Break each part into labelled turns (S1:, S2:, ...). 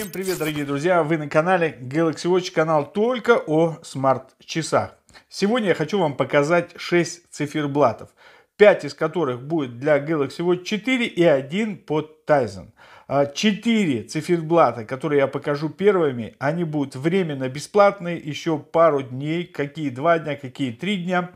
S1: Всем привет, дорогие друзья! Вы на канале Galaxy Watch, канал только о смарт-часах. Сегодня я хочу вам показать 6 циферблатов, 5 из которых будет для Galaxy Watch 4 и 1 под Tizen. 4 а, циферблата, которые я покажу первыми, они будут временно бесплатные еще пару дней, какие 2 дня, какие 3 дня.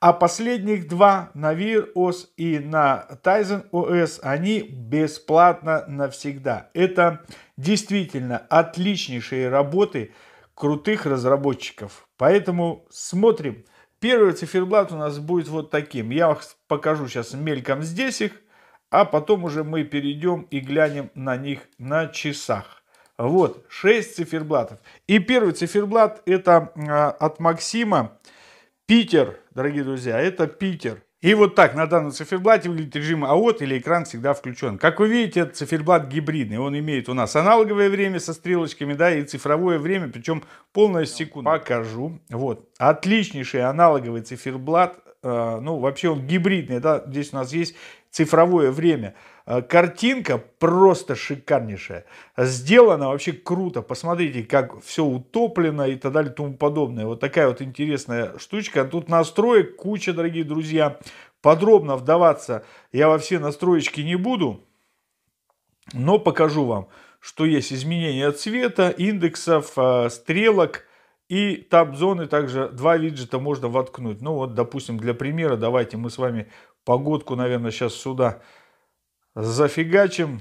S1: А последних два, на Вир OS и на Тайзен OS они бесплатно навсегда. Это действительно отличнейшие работы крутых разработчиков. Поэтому смотрим. Первый циферблат у нас будет вот таким. Я вам покажу сейчас мельком здесь их, а потом уже мы перейдем и глянем на них на часах. Вот, 6 циферблатов. И первый циферблат это а, от Максима Питер, дорогие друзья, это Питер. И вот так на данном циферблате выглядит режим АОТ или экран всегда включен. Как вы видите, этот циферблат гибридный. Он имеет у нас аналоговое время со стрелочками, да, и цифровое время, причем полная секунда. Покажу. Вот. Отличнейший аналоговый циферблат э, ну, вообще он гибридный, да, здесь у нас есть цифровое время. Э, картинка просто шикарнейшая. Сделано вообще круто. Посмотрите, как все утоплено и так далее и тому подобное. Вот такая вот интересная штучка. Тут настроек куча, дорогие друзья. Подробно вдаваться я во все настроечки не буду. Но покажу вам, что есть изменения цвета, индексов, э, стрелок – и таб-зоны также два виджета можно воткнуть. Ну вот, допустим, для примера давайте мы с вами погодку, наверное, сейчас сюда зафигачим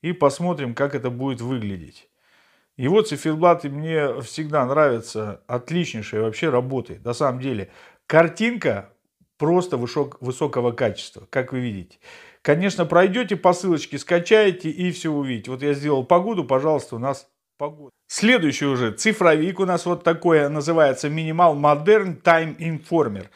S1: и посмотрим, как это будет выглядеть. Его циферблат мне всегда нравится, отличнейшая вообще работает. На самом деле, картинка просто высок, высокого качества, как вы видите. Конечно, пройдете по ссылочке, скачаете и все увидите. Вот я сделал погоду, пожалуйста, у нас погоды. Следующий уже цифровик у нас вот такое называется минимал Modern Time Informer.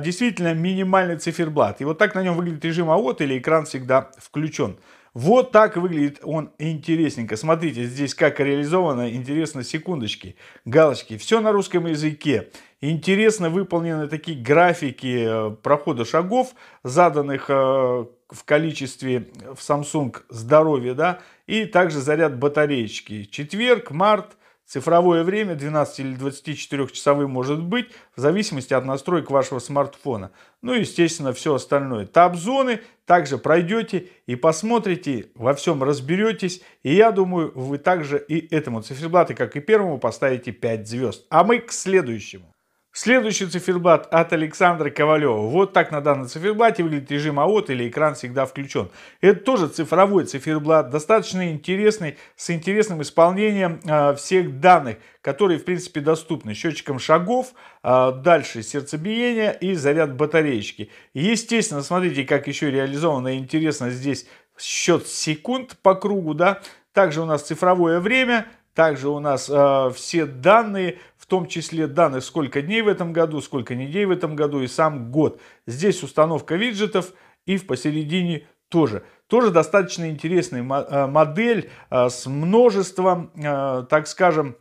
S1: Действительно минимальный циферблат. И вот так на нем выглядит режим АОТ или экран всегда включен. Вот так выглядит он интересненько. Смотрите, здесь как реализовано, интересно, секундочки, галочки. Все на русском языке. Интересно выполнены такие графики э, прохода шагов, заданных э, в количестве в Samsung здоровья, да, и также заряд батареечки. Четверг, март, Цифровое время 12 или 24 часовым может быть, в зависимости от настроек вашего смартфона. Ну и, естественно, все остальное. Таб-зоны также пройдете и посмотрите, во всем разберетесь. И я думаю, вы также и этому циферблату, как и первому, поставите 5 звезд. А мы к следующему. Следующий циферблат от Александра Ковалева. Вот так на данном циферблате выглядит режим АОТ или экран всегда включен. Это тоже цифровой циферблат, достаточно интересный, с интересным исполнением э, всех данных, которые, в принципе, доступны счетчиком шагов, э, дальше сердцебиение и заряд батареечки. Естественно, смотрите, как еще реализовано интересно здесь счет секунд по кругу, да, также у нас цифровое время, также у нас э, все данные, в том числе данные, сколько дней в этом году, сколько недель в этом году и сам год. Здесь установка виджетов и в посередине тоже. Тоже достаточно интересная э, модель э, с множеством, э, так скажем,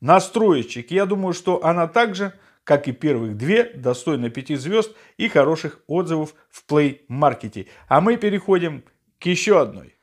S1: настроечек. Я думаю, что она также, как и первых две, достойна 5 звезд и хороших отзывов в Play Market. А мы переходим к еще одной.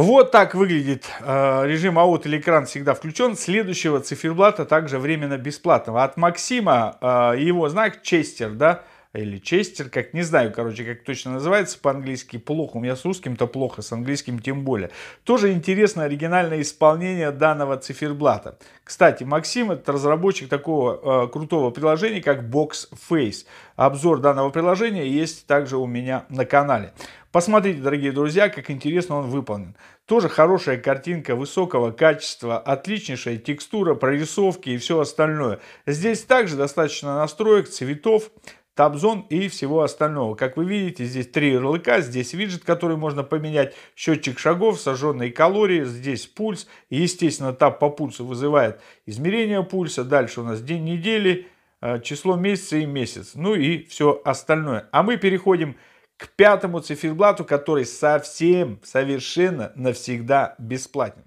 S1: Вот так выглядит э, режим аут или экран всегда включен. Следующего циферблата также временно бесплатного. От Максима э, его знак Честер, да, или Честер, как не знаю, короче, как точно называется по-английски, плохо. У меня с русским-то плохо, с английским тем более. Тоже интересно оригинальное исполнение данного циферблата. Кстати, Максим это разработчик такого э, крутого приложения, как Box Face. Обзор данного приложения есть также у меня на канале. Посмотрите, дорогие друзья, как интересно он выполнен. Тоже хорошая картинка высокого качества, отличнейшая текстура, прорисовки и все остальное. Здесь также достаточно настроек, цветов, табзон и всего остального. Как вы видите, здесь три ярлыка, здесь виджет, который можно поменять, счетчик шагов, сожженные калории, здесь пульс. Естественно, таб по пульсу вызывает измерение пульса. Дальше у нас день недели, э, число месяца и месяц. Ну и все остальное. А мы переходим к пятому циферблату, который совсем, совершенно, навсегда бесплатен.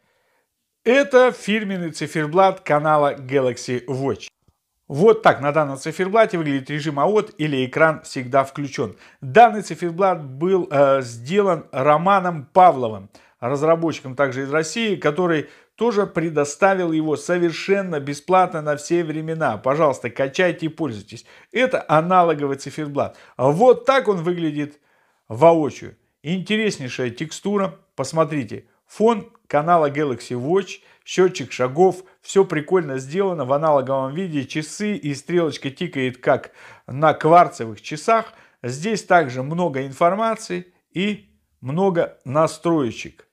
S1: Это фирменный циферблат канала Galaxy Watch. Вот так на данном циферблате выглядит режим АОТ или экран всегда включен. Данный циферблат был э, сделан Романом Павловым, разработчиком также из России, который тоже предоставил его совершенно бесплатно на все времена. Пожалуйста, качайте и пользуйтесь. Это аналоговый циферблат. Вот так он выглядит воочию. Интереснейшая текстура. Посмотрите, фон канала Galaxy Watch, счетчик шагов, все прикольно сделано в аналоговом виде, часы и стрелочка тикает как на кварцевых часах. Здесь также много информации и много настроечек.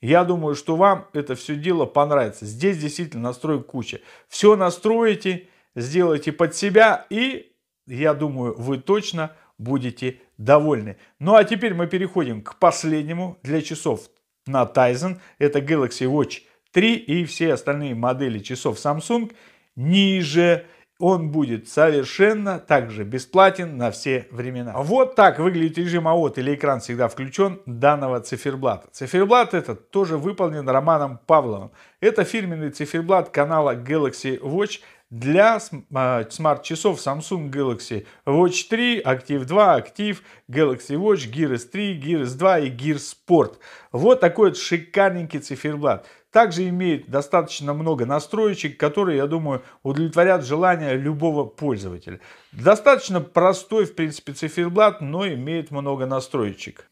S1: Я думаю, что вам это все дело понравится. Здесь действительно настроек куча. Все настроите, сделайте под себя и, я думаю, вы точно будете довольны. Ну а теперь мы переходим к последнему для часов на Tizen, это Galaxy Watch 3 и все остальные модели часов Samsung ниже. Он будет совершенно также бесплатен на все времена. Вот так выглядит режим АОТ или экран всегда включен данного циферблата. Циферблат этот тоже выполнен Романом Павловым. Это фирменный циферблат канала Galaxy Watch – для а, смарт-часов Samsung Galaxy Watch 3, Active 2, Active, Galaxy Watch, Gears 3, Gears 2 и Gear Sport. Вот такой вот шикарненький циферблат. Также имеет достаточно много настроечек, которые, я думаю, удовлетворят желания любого пользователя. Достаточно простой, в принципе, циферблат, но имеет много настроечек.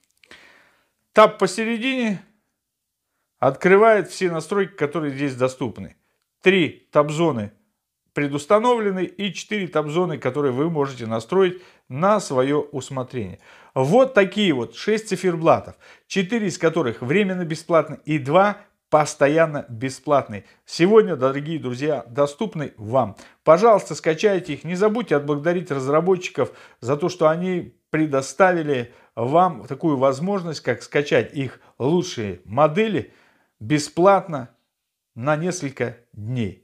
S1: Таб посередине открывает все настройки, которые здесь доступны. Три таб-зоны предустановлены и 4 таб-зоны, которые вы можете настроить на свое усмотрение. Вот такие вот 6 циферблатов, 4 из которых временно бесплатны и 2 постоянно бесплатный. Сегодня, дорогие друзья, доступны вам. Пожалуйста, скачайте их. Не забудьте отблагодарить разработчиков за то, что они предоставили вам такую возможность, как скачать их лучшие модели бесплатно на несколько дней.